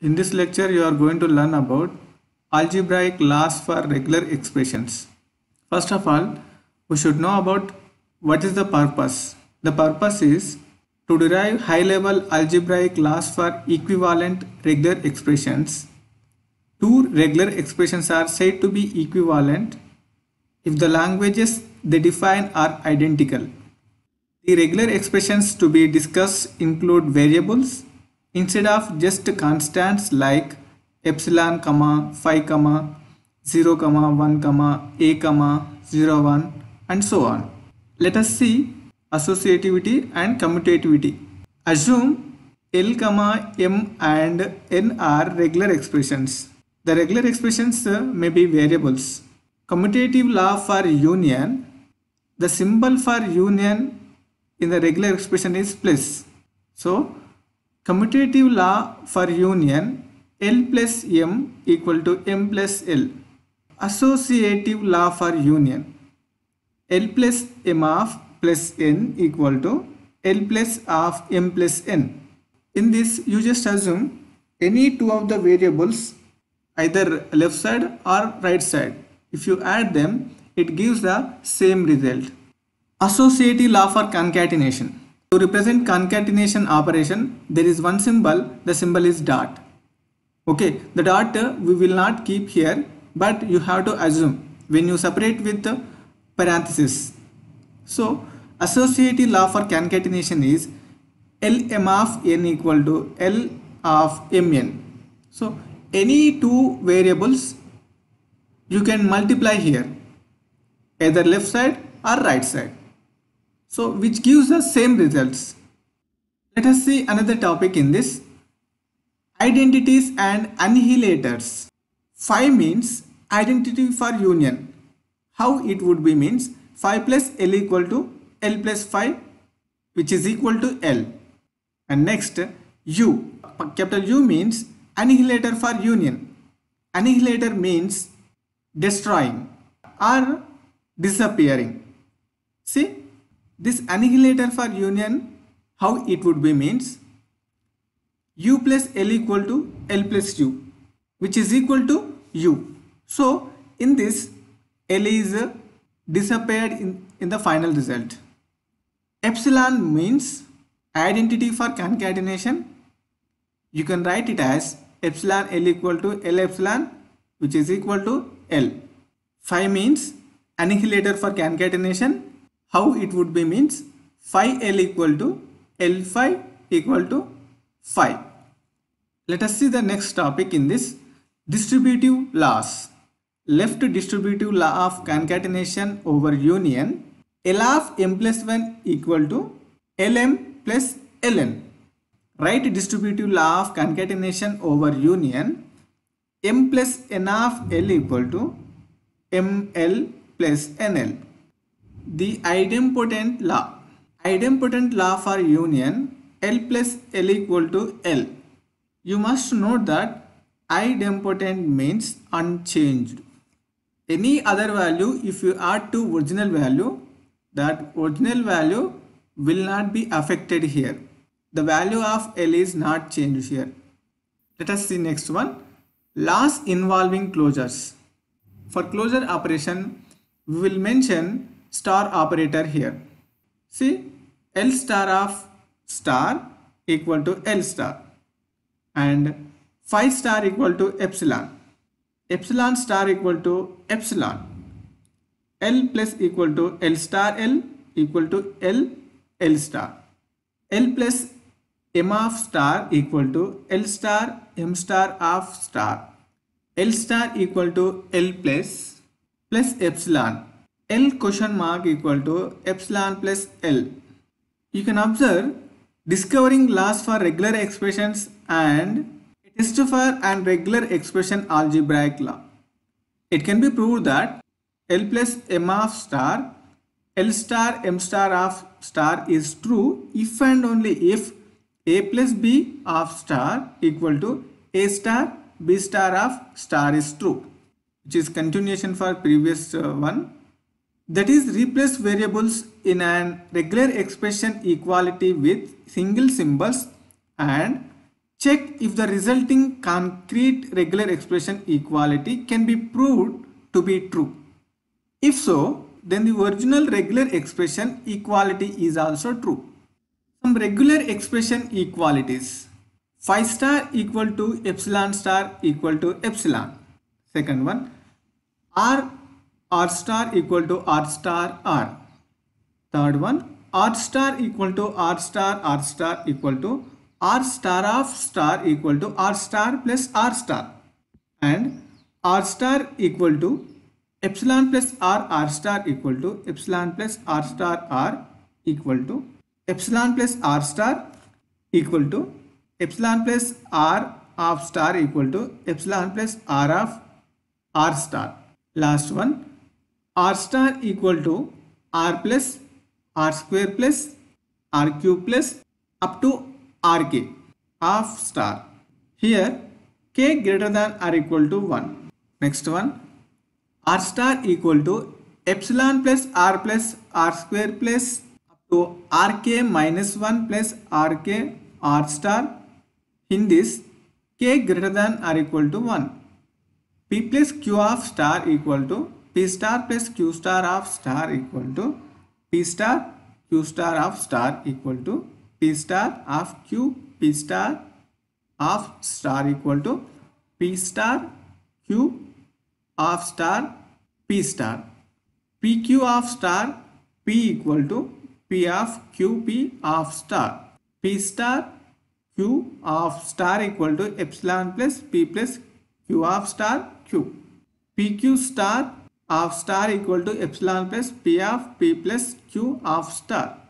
In this lecture, you are going to learn about algebraic laws for regular expressions. First of all, we should know about what is the purpose. The purpose is to derive high-level algebraic laws for equivalent regular expressions. Two regular expressions are said to be equivalent if the languages they define are identical. The regular expressions to be discussed include variables, instead of just constants like epsilon comma phi comma 0 comma 1 comma a comma 0 1 and so on let us see associativity and commutativity assume l comma m and n are regular expressions the regular expressions uh, may be variables commutative law for union the symbol for union in the regular expression is plus so commutative law for union L plus M equal to M plus L. Associative law for union L plus M of plus N equal to L plus of M plus N. In this you just assume any two of the variables either left side or right side. If you add them it gives the same result. Associative law for concatenation to represent concatenation operation, there is one symbol, the symbol is dot. Okay, the dot uh, we will not keep here, but you have to assume when you separate with the parenthesis. So, associative law for concatenation is Lm of n equal to L of mn. So, any two variables you can multiply here either left side or right side so which gives us same results. Let us see another topic in this. Identities and annihilators. Phi means identity for union. How it would be means phi plus L equal to L plus phi which is equal to L. And next U. Capital U means annihilator for union. Annihilator means destroying or disappearing. See this annihilator for union, how it would be means u plus l equal to l plus u which is equal to u. So in this l is uh, disappeared in, in the final result. Epsilon means identity for concatenation. You can write it as epsilon L equal to L epsilon which is equal to L. Phi means annihilator for concatenation how it would be means phi L equal to L phi equal to phi. Let us see the next topic in this distributive laws. Left distributive law of concatenation over union L of M plus 1 equal to Lm plus Ln. Right distributive law of concatenation over union M plus N of L equal to ML plus NL the idempotent law. Idempotent law for union L plus L equal to L. You must note that idempotent means unchanged. Any other value if you add to original value that original value will not be affected here. The value of L is not changed here. Let us see next one. Laws involving closures. For closure operation, we will mention star operator here. See L star of star equal to L star and phi star equal to epsilon, epsilon star equal to epsilon, L plus equal to L star L equal to L L star, L plus m of star equal to L star m star of star, L star equal to L plus plus epsilon L question mark equal to epsilon plus L. You can observe discovering laws for regular expressions and test for and regular expression algebraic law. It can be proved that L plus M of star L star M star of star is true if and only if A plus B of star equal to A star B star of star is true which is continuation for previous uh, one that is replace variables in an regular expression equality with single symbols and check if the resulting concrete regular expression equality can be proved to be true. If so, then the original regular expression equality is also true. Some regular expression equalities. Phi star equal to epsilon star equal to epsilon. Second one, R r star equal to r star r. Third one r star equal to r star r star equal to r star of star equal to r star plus r star and r star equal to epsilon plus r r star equal to epsilon plus r star r equal to epsilon plus r star equal to epsilon plus r of star equal to epsilon plus r of r star. Last one R star equal to R plus R square plus R cube plus up to rk of star here k greater than or equal to 1 next one r star equal to epsilon plus r plus r square plus up to rk minus 1 plus rk r star in this k greater than or equal to 1 p plus q of star equal to P star plus Q star of star equal to P star Q star of star equal to P star of Q P star of star equal to P star Q of star P star PQ of star P equal to P of QP of star P star Q of star equal to epsilon plus P plus Q of star Q PQ star of star equal to epsilon plus p of p plus q of star